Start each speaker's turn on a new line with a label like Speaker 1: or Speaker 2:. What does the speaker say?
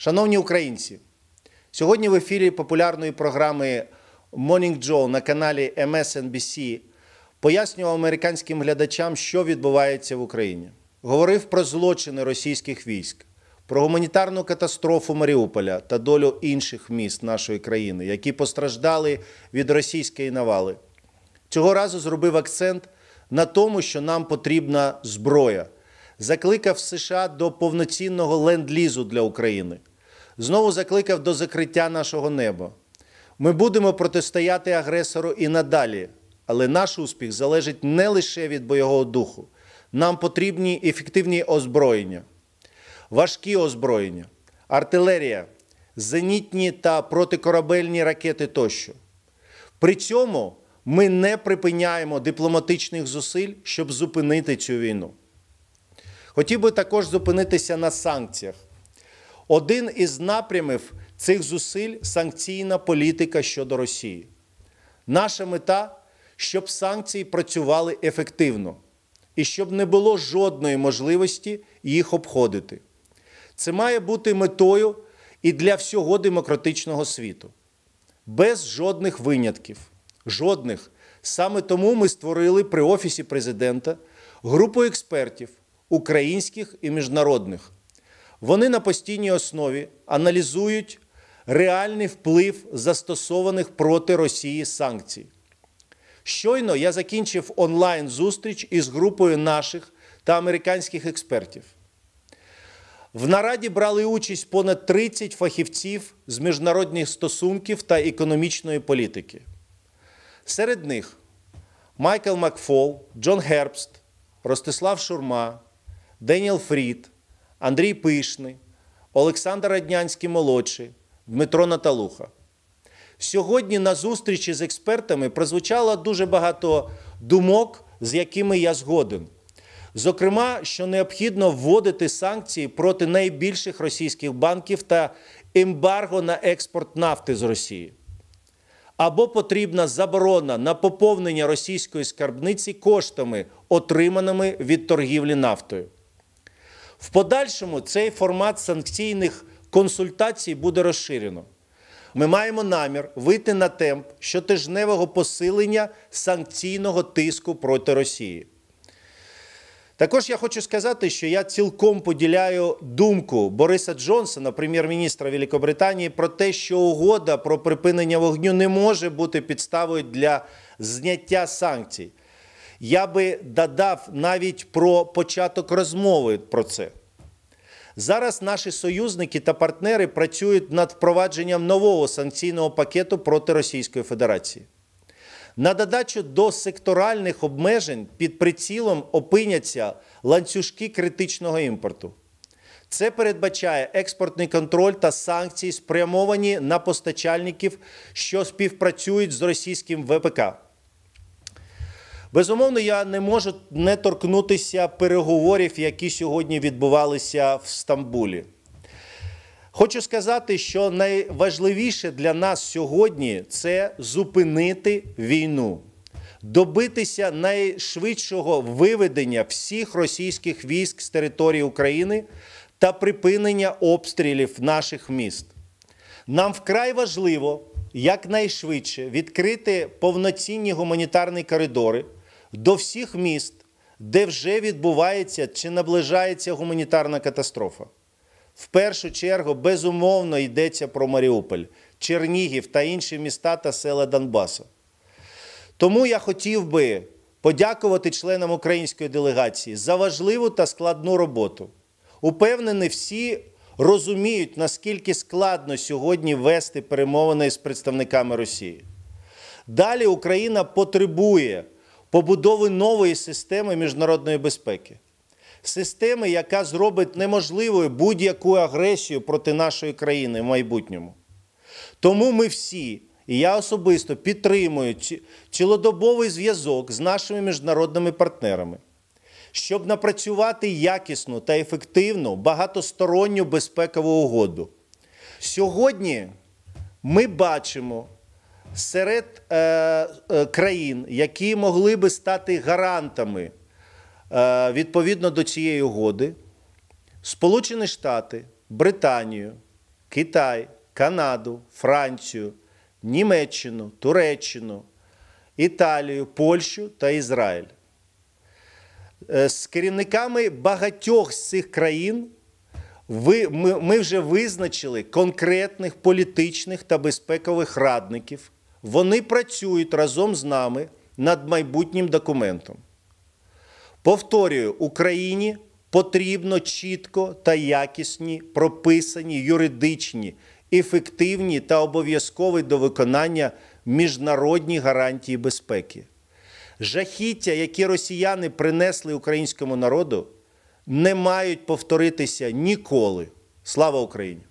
Speaker 1: Шановні українці, сьогодні в ефірі популярної програми Morning Joe на каналі MSNBC пояснював американським глядачам, що відбувається в Україні. Говорив про злочини російських військ, про гуманітарну катастрофу Маріуполя та долю інших міст нашої країни, які постраждали від російської навали. Цього разу зробив акцент на тому, що нам потрібна зброя. Закликав США до повноцінного ленд-лізу для України, знову закликав до закриття нашого неба. Ми будемо протистояти агресору і надалі, але наш успіх залежить не лише від бойового духу. Нам потрібні ефективні озброєння, важкі озброєння, артилерія, зенітні та протикорабельні ракети тощо. При цьому ми не припиняємо дипломатичних зусиль, щоб зупинити цю війну. Хотів би також зупинитися на санкціях. Один із напрямів цих зусиль санкційна політика щодо Росії. Наша мета, щоб санкції працювали ефективно і щоб не було жодної можливості їх обходити. Це має бути метою і для всього демократичного світу. Без жодних винятків. Жодних. Саме тому ми створили при Офісі президента групу експертів українських і міжнародних. Вони на постійній основі аналізують реальний вплив застосованих проти Росії санкцій. Щойно я закінчив онлайн-зустріч із групою наших та американських експертів. В нараді брали участь понад 30 фахівців з міжнародних стосунків та економічної політики. Серед них Майкл Макфол, Джон Гербст, Ростислав Шурма, Деніел Фрід, Андрій Пишний, Олександр Раднянський молодший, Дмитро Наталуха. Сьогодні на зустрічі з експертами прозвучало дуже багато думок, з якими я згоден. Зокрема, що необхідно вводити санкції проти найбільших російських банків та ембарго на експорт нафти з Росії. Або потрібна заборона на поповнення російської скарбниці коштами, отриманими від торгівлі нафтою. В подальшому цей формат санкційних консультацій буде розширено. Ми маємо намір вийти на темп щотижневого посилення санкційного тиску проти Росії. Також я хочу сказати, що я цілком поділяю думку Бориса Джонсона, прем'єр-міністра Великобританії, про те, що угода про припинення вогню не може бути підставою для зняття санкцій. Я би додав навіть про початок розмови про це. Зараз наші союзники та партнери працюють над впровадженням нового санкційного пакету проти Російської Федерації. На додачу до секторальних обмежень під прицілом опиняться ланцюжки критичного імпорту. Це передбачає експортний контроль та санкції, спрямовані на постачальників, що співпрацюють з російським ВПК. Безумовно, я не можу не торкнутися переговорів, які сьогодні відбувалися в Стамбулі. Хочу сказати, що найважливіше для нас сьогодні це зупинити війну, добитися найшвидшого виведення всіх російських військ з території України та припинення обстрілів наших міст. Нам вкрай важливо якнайшвидше відкрити повноцінні гуманітарні коридори до всіх міст, де вже відбувається чи наближається гуманітарна катастрофа. В першу чергу, безумовно, йдеться про Маріуполь, Чернігів та інші міста та села Донбасу. Тому я хотів би подякувати членам української делегації за важливу та складну роботу. Упевнені всі розуміють, наскільки складно сьогодні вести перемовини з представниками Росії. Далі Україна потребує побудови нової системи міжнародної безпеки, системи, яка зробить неможливою будь-яку агресію проти нашої країни в майбутньому. Тому ми всі, і я особисто підтримую цілодобовий зв'язок з нашими міжнародними партнерами. Щоб напрацювати якісну та ефективну багатосторонню безпекову угоду. Сьогодні ми бачимо серед е, е, країн, які могли би стати гарантами е, відповідно до цієї угоди, Сполучені Штати, Британію, Китай, Канаду, Францію, Німеччину, Туреччину, Італію, Польщу та Ізраїль. Е, з керівниками багатьох з цих країн ми вже визначили конкретних політичних та безпекових радників, вони працюють разом з нами над майбутнім документом. Повторюю, Україні потрібно чітко та якісні прописані юридичні, ефективні та обов'язкові до виконання міжнародні гарантії безпеки. Жахіття, які росіяни принесли українському народу, не мають повторитися ніколи. Слава Україні!